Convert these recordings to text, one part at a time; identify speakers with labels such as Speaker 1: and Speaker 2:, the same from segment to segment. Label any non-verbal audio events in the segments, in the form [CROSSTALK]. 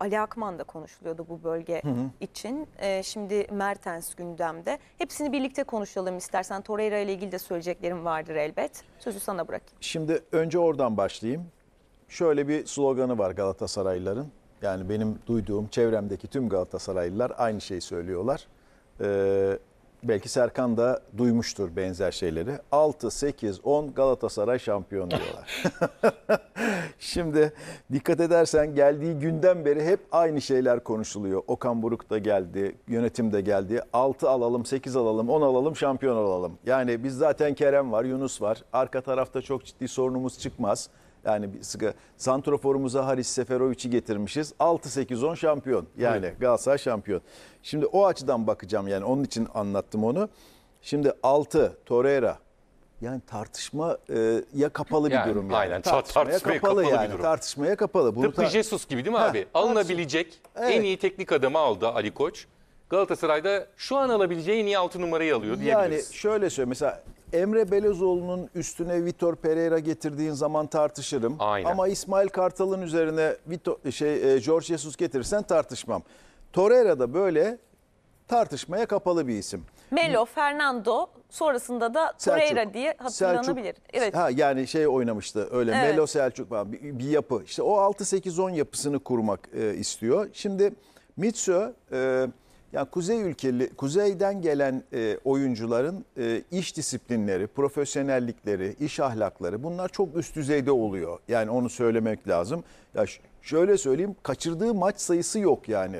Speaker 1: Ali Akman da konuşuluyordu bu bölge hı hı. için. E, şimdi Mertens gündemde. Hepsini birlikte konuşalım istersen. Torreira ile ilgili de söyleyeceklerim vardır elbet. Sözü sana bırakayım. Şimdi önce oradan başlayayım. Şöyle bir sloganı var Galatasaraylıların. Yani benim duyduğum çevremdeki tüm Galatasaraylılar aynı şeyi söylüyorlar. Ee, belki Serkan da duymuştur benzer şeyleri. 6, 8, 10 Galatasaray şampiyon diyorlar. [LAUGHS] Şimdi dikkat edersen geldiği günden beri hep aynı şeyler konuşuluyor. Okan Buruk da geldi, yönetim de geldi. 6 alalım, 8 alalım, 10 alalım, şampiyon alalım. Yani biz zaten Kerem var, Yunus var. Arka tarafta çok ciddi sorunumuz çıkmaz. Yani bir sıkı santroforumuza Haris Seferovic'i getirmişiz. 6-8-10 şampiyon. Yani evet. Galatasaray şampiyon. Şimdi o açıdan bakacağım yani onun için anlattım onu. Şimdi 6 Torreira yani tartışma e, ya kapalı yani, bir durum yani. Aynen tartışmaya, tartışmaya kapalı, kapalı yani. bir durum. Tartışmaya kapalı. Bunu Tıpkı tar- Jesus
Speaker 2: gibi değil mi ha, abi? Alınabilecek evet. en iyi teknik adamı aldı Ali Koç. Galatasaray'da şu an alabileceği en iyi altı numarayı alıyor diyebiliriz. Yani
Speaker 1: şöyle söyleyeyim mesela Emre Belözoğlu'nun üstüne Vitor Pereira getirdiğin zaman tartışırım. Aynen. Ama İsmail Kartal'ın üzerine Vito, şey, George Jesus getirirsen tartışmam. Torreira da böyle tartışmaya kapalı bir isim. Melo, Fernando sonrasında da Torreira Selçuk, diye hatırlanabilir. Selçuk, evet. Ha yani şey oynamıştı öyle evet. Melo Selçuk falan bir, bir yapı. İşte o 6 8 10 yapısını kurmak e, istiyor. Şimdi Mitsu e, ya kuzey ülkeli, kuzeyden gelen e, oyuncuların e, iş disiplinleri, profesyonellikleri, iş ahlakları bunlar çok üst düzeyde oluyor. Yani onu söylemek lazım. Ya şöyle söyleyeyim kaçırdığı maç sayısı yok yani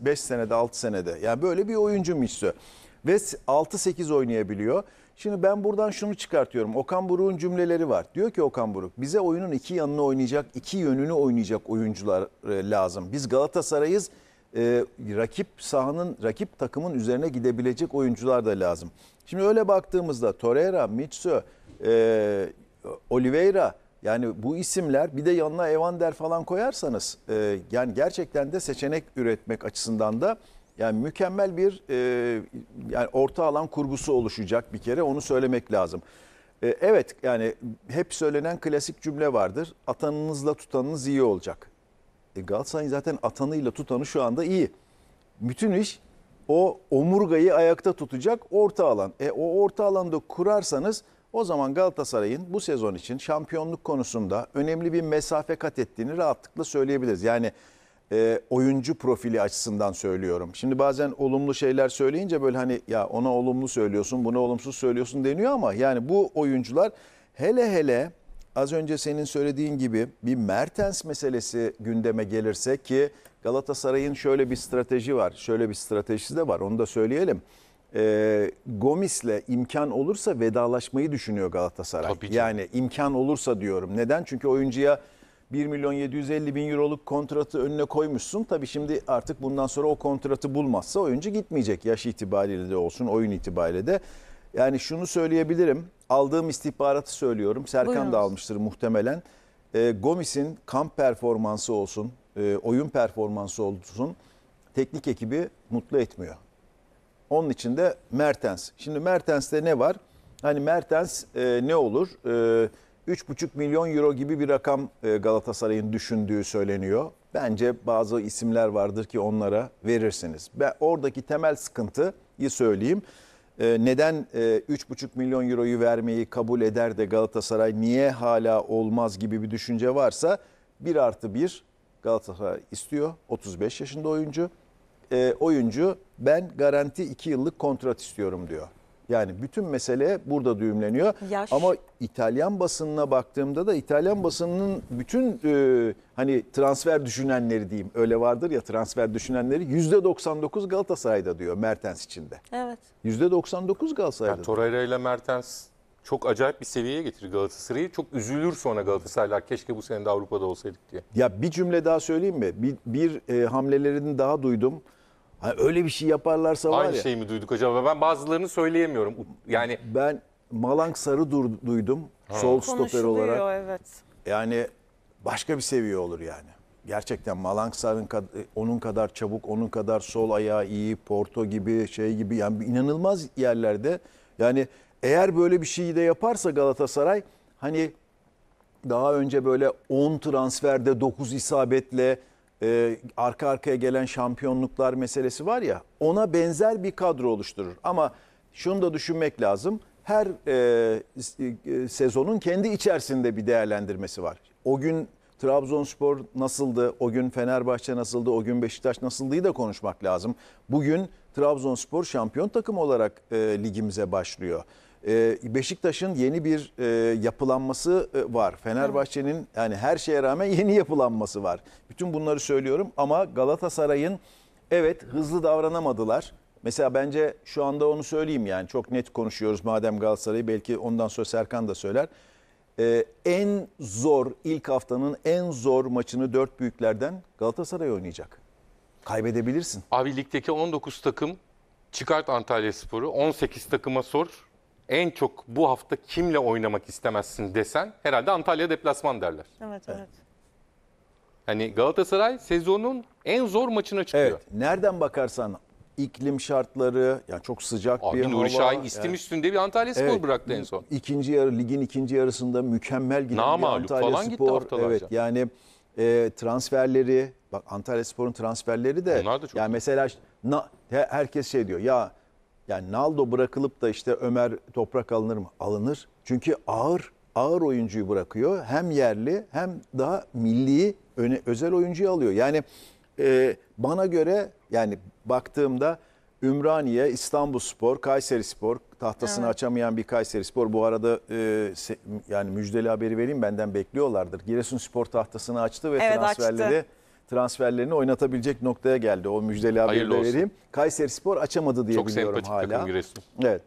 Speaker 1: 5 senede 6 senede. Yani böyle bir oyuncu Misö. Ve 6-8 oynayabiliyor. Şimdi ben buradan şunu çıkartıyorum. Okan Buruk'un cümleleri var. Diyor ki Okan Buruk bize oyunun iki yanını oynayacak, iki yönünü oynayacak oyuncular e, lazım. Biz Galatasaray'ız e, rakip sahanın rakip takımın üzerine gidebilecek oyuncular da lazım. Şimdi öyle baktığımızda Torreira, Mitsu, e, Oliveira yani bu isimler bir de yanına Evander falan koyarsanız e, yani gerçekten de seçenek üretmek açısından da yani mükemmel bir e, yani orta alan kurgusu oluşacak bir kere onu söylemek lazım. E, evet yani hep söylenen klasik cümle vardır. Atanınızla tutanınız iyi olacak. E Galatasaray'ın zaten atanıyla tutanı şu anda iyi. Bütün iş o omurgayı ayakta tutacak orta alan. E o orta alanda kurarsanız o zaman Galatasaray'ın bu sezon için şampiyonluk konusunda önemli bir mesafe kat ettiğini rahatlıkla söyleyebiliriz. Yani e, oyuncu profili açısından söylüyorum. Şimdi bazen olumlu şeyler söyleyince böyle hani ya ona olumlu söylüyorsun, buna olumsuz söylüyorsun deniyor ama yani bu oyuncular hele hele az önce senin söylediğin gibi bir Mertens meselesi gündeme gelirse ki Galatasaray'ın şöyle bir strateji var. Şöyle bir stratejisi de var onu da söyleyelim. E, Gomis'le imkan olursa vedalaşmayı düşünüyor Galatasaray. Tabii ki. yani imkan olursa diyorum. Neden? Çünkü oyuncuya 1 milyon 750 bin euroluk kontratı önüne koymuşsun. Tabii şimdi artık bundan sonra o kontratı bulmazsa oyuncu gitmeyecek. Yaş itibariyle de olsun, oyun itibariyle de. Yani şunu söyleyebilirim aldığım istihbaratı söylüyorum. Serkan Buyurun. da almıştır muhtemelen. E, Gomis'in kamp performansı olsun, e, oyun performansı olsun teknik ekibi mutlu etmiyor. Onun için de Mertens. Şimdi Mertens'te ne var? Hani Mertens e, ne olur? E, 3,5 milyon euro gibi bir rakam e, Galatasaray'ın düşündüğü söyleniyor. Bence bazı isimler vardır ki onlara verirsiniz. Ve oradaki temel sıkıntıyı söyleyeyim. Ee, neden 3,5 e, milyon euroyu vermeyi kabul eder de Galatasaray niye hala olmaz gibi bir düşünce varsa 1 artı 1 Galatasaray istiyor. 35 yaşında oyuncu. E, oyuncu ben garanti 2 yıllık kontrat istiyorum diyor. Yani bütün mesele burada düğümleniyor. Yaş. Ama İtalyan basınına baktığımda da İtalyan basınının bütün e, hani transfer düşünenleri diyeyim öyle vardır ya transfer düşünenleri yüzde %99 Galatasaray'da diyor Mertens içinde. Evet. Yüzde %99 Galatasaray'da. Yani
Speaker 2: Torreira ile Mertens çok acayip bir seviyeye getirir Galatasaray'ı. Çok üzülür sonra Galatasaraylar keşke bu sene de Avrupa'da olsaydık diye.
Speaker 1: Ya bir cümle daha söyleyeyim mi? Bir, bir e, hamlelerini daha duydum. Hani öyle bir şey yaparlarsa var Aynı ya. şeyi mi
Speaker 2: duyduk acaba? Ben bazılarını
Speaker 1: söyleyemiyorum. Yani Ben Malang Sarı dur- duydum. Sol stoper olarak. evet. Yani başka bir seviye olur yani. Gerçekten Malangsar'ın kad- e, onun kadar çabuk, onun kadar sol ayağı iyi, Porto gibi şey gibi yani inanılmaz yerlerde. Yani eğer böyle bir şeyi de yaparsa Galatasaray hani daha önce böyle 10 transferde 9 isabetle e, arka arkaya gelen şampiyonluklar meselesi var ya ona benzer bir kadro oluşturur. Ama şunu da düşünmek lazım. Her e, e, sezonun kendi içerisinde bir değerlendirmesi var. O gün Trabzonspor nasıldı, o gün Fenerbahçe nasıldı, o gün Beşiktaş nasıldı'yı da konuşmak lazım. Bugün Trabzonspor şampiyon takım olarak e, ligimize başlıyor. Ee, Beşiktaş'ın yeni bir e, yapılanması e, var. Fenerbahçe'nin yani her şeye rağmen [LAUGHS] yeni yapılanması var. Bütün bunları söylüyorum ama Galatasaray'ın evet hızlı davranamadılar. Mesela bence şu anda onu söyleyeyim yani çok net konuşuyoruz madem Galatasaray'ı belki ondan sonra Serkan da söyler. Ee, en zor ilk haftanın en zor maçını dört büyüklerden Galatasaray oynayacak. Kaybedebilirsin.
Speaker 2: Abi ligdeki 19 takım çıkart Antalya Sporu 18 takıma sor en çok bu hafta kimle oynamak istemezsin desen herhalde Antalya deplasman derler. Evet, evet. Hani Galatasaray
Speaker 1: sezonun en zor maçına çıkıyor. Evet. Nereden bakarsan iklim şartları yani çok sıcak Abi bir Nuri hava. Şahin istim yani,
Speaker 2: üstünde bir Antalya Spor evet, bıraktı en son.
Speaker 1: İkinci yarı ligin ikinci yarısında mükemmel giden Namağlup bir Antalya falan Spor. Gitti haftalarca. evet yani e, transferleri bak Antalya Spor'un transferleri de, Onlar da çok yani mesela na, herkes şey diyor ya yani Naldo bırakılıp da işte Ömer Toprak alınır mı? Alınır. Çünkü ağır ağır oyuncuyu bırakıyor. Hem yerli hem daha milli öne, özel oyuncuyu alıyor. Yani e, bana göre yani baktığımda Ümraniye, İstanbul Spor, Kayseri Spor, tahtasını evet. açamayan bir Kayseri Spor. Bu arada e, se, yani müjdeli haberi vereyim benden bekliyorlardır. Giresun Spor tahtasını açtı ve evet, transferleri... Açtı transferlerini oynatabilecek noktaya geldi. O müjdeli haberi de vereyim. Kayseri Spor açamadı diye Çok biliyorum sempatik hala. takım Giresun. Evet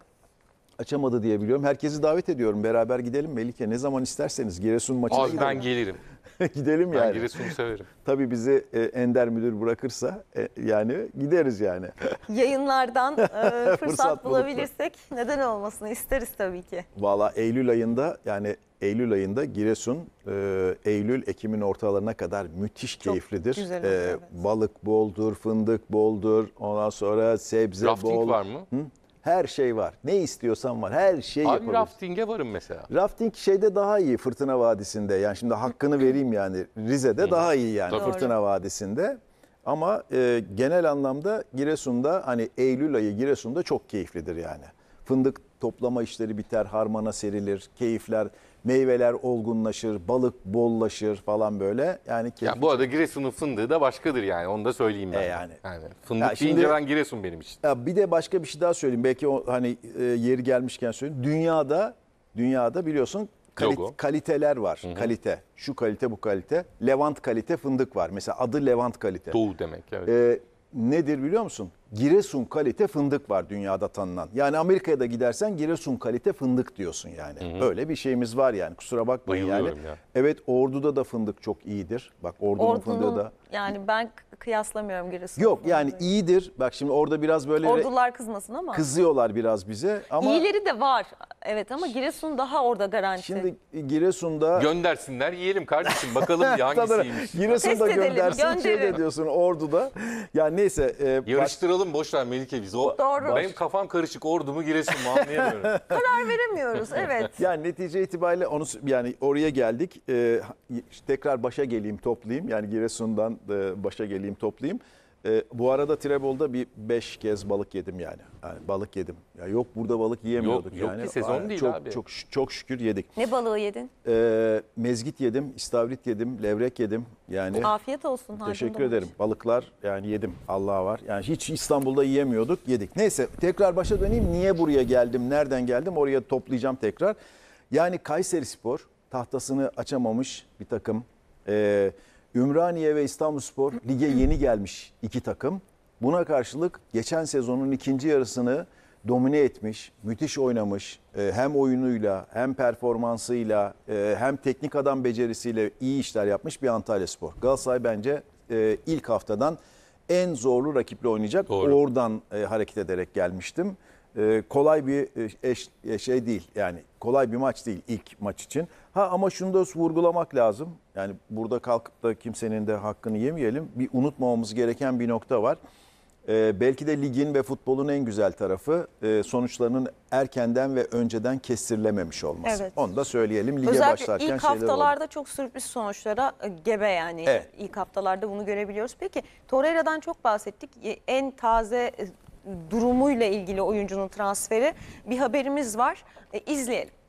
Speaker 1: açamadı diye biliyorum. Herkesi davet ediyorum. Beraber gidelim Melike. Ne zaman isterseniz Giresun maçına Abi gidelim. ben gelirim. [LAUGHS] gidelim ben yani. Ben Giresun'u severim. [LAUGHS] Tabii bizi e, Ender Müdür bırakırsa e, yani gideriz yani. [LAUGHS] Yayınlardan e, fırsat, fırsat bulabilirsek neden olmasını isteriz tabii ki. Valla Eylül ayında yani Eylül ayında Giresun e, Eylül Ekim'in ortalarına kadar müthiş Çok keyiflidir. Güzel e, oluyor, e, evet. Balık boldur, fındık boldur. Ondan sonra sebze Rafting bol. Rafting var mı? Hı? Her şey var. Ne istiyorsan var. Her şeyi Abi
Speaker 2: rafting'e varım mesela.
Speaker 1: Rafting şeyde daha iyi Fırtına Vadisi'nde. Yani şimdi hakkını vereyim yani Rize'de daha iyi yani Tabii. Fırtına Vadisi'nde. Ama e, genel anlamda Giresun'da hani Eylül ayı Giresun'da çok keyiflidir yani. Fındık toplama işleri biter, harmana serilir, keyifler, meyveler olgunlaşır, balık bollaşır falan böyle. Yani keyif... ya
Speaker 2: bu arada Giresun'un fındığı da başkadır yani onu da söyleyeyim ben. E yani. yani. Fındık ya şimdi, deyince ben Giresun benim için.
Speaker 1: Ya bir de başka bir şey daha söyleyeyim. Belki o, hani e, yeri gelmişken söyleyeyim. Dünyada dünyada biliyorsun kalit, kaliteler var. Hı-hı. Kalite. Şu kalite bu kalite. Levant kalite fındık var. Mesela adı Levant kalite. Doğu demek evet. E, nedir biliyor musun? Giresun kalite fındık var dünyada tanınan. Yani Amerika'ya da gidersen Giresun kalite fındık diyorsun yani. Hı hı. Böyle bir şeyimiz var yani kusura bakmayın yani. Ya. Evet Ordu'da da fındık çok iyidir. Bak Ordu'nun Ordu fındığı da. Yani ben kıyaslamıyorum Giresun. Yok fındığı. yani iyidir. Bak şimdi orada biraz böyle. Ordular kızmasın ama. Kızıyorlar biraz bize ama. İyileri de var. Evet ama Giresun daha orada garanti. Şimdi Giresun'da.
Speaker 2: Göndersinler yiyelim kardeşim bakalım [LAUGHS] hangisiymiş. Giresun'da Test göndersin. Edelim, şey de
Speaker 1: diyorsun Ordu'da. Yani neyse. E, Yarıştıralım Kaldıralım boş Melike
Speaker 2: biz. O, Doğru. Benim kafam karışık. Ordu mu Giresun mu anlayamıyorum. [LAUGHS] Karar veremiyoruz evet. [LAUGHS]
Speaker 1: Yani netice itibariyle onu yani oraya geldik. Ee, tekrar başa geleyim toplayayım. Yani Giresun'dan başa geleyim toplayayım. E, bu arada Tirebol'da bir beş kez balık yedim yani. yani balık yedim. Ya yok burada balık yiyemiyorduk Yok- yok ki sezon Aynen, değil çok, abi. Çok çok şükür yedik. Ne balığı yedin? E, mezgit yedim, istavrit yedim, levrek yedim. Yani Afiyet olsun. harcım Teşekkür dolmuş. ederim. Balıklar yani yedim. Allah var. Yani hiç İstanbul'da yiyemiyorduk, yedik. Neyse tekrar başa döneyim. Niye buraya geldim? Nereden geldim? Oraya toplayacağım tekrar. Yani Kayseri Spor tahtasını açamamış bir takım. Ee, Ümraniye ve İstanbulspor lige yeni gelmiş iki takım. Buna karşılık geçen sezonun ikinci yarısını domine etmiş, müthiş oynamış. E, hem oyunuyla, hem performansıyla, e, hem teknik adam becerisiyle iyi işler yapmış bir Antalya Spor. Galatasaray bence e, ilk haftadan en zorlu rakiple oynayacak. Doğru. Oradan hareket ederek gelmiştim. Ee, kolay bir e, eş, e, şey değil. Yani kolay bir maç değil ilk maç için. Ha ama şunu da vurgulamak lazım. Yani burada kalkıp da kimsenin de hakkını yemeyelim. Bir unutmamamız gereken bir nokta var. E, belki de ligin ve futbolun en güzel tarafı e, sonuçlarının erkenden ve önceden kestirilememiş olması. Evet. Onu da söyleyelim. Lige Özellikle başlarken ilk haftalarda çok sürpriz sonuçlara e, gebe yani. Evet. ilk haftalarda bunu görebiliyoruz. Peki Torreira'dan çok bahsettik. En taze durumuyla ilgili oyuncunun transferi bir haberimiz var. E, izleyelim.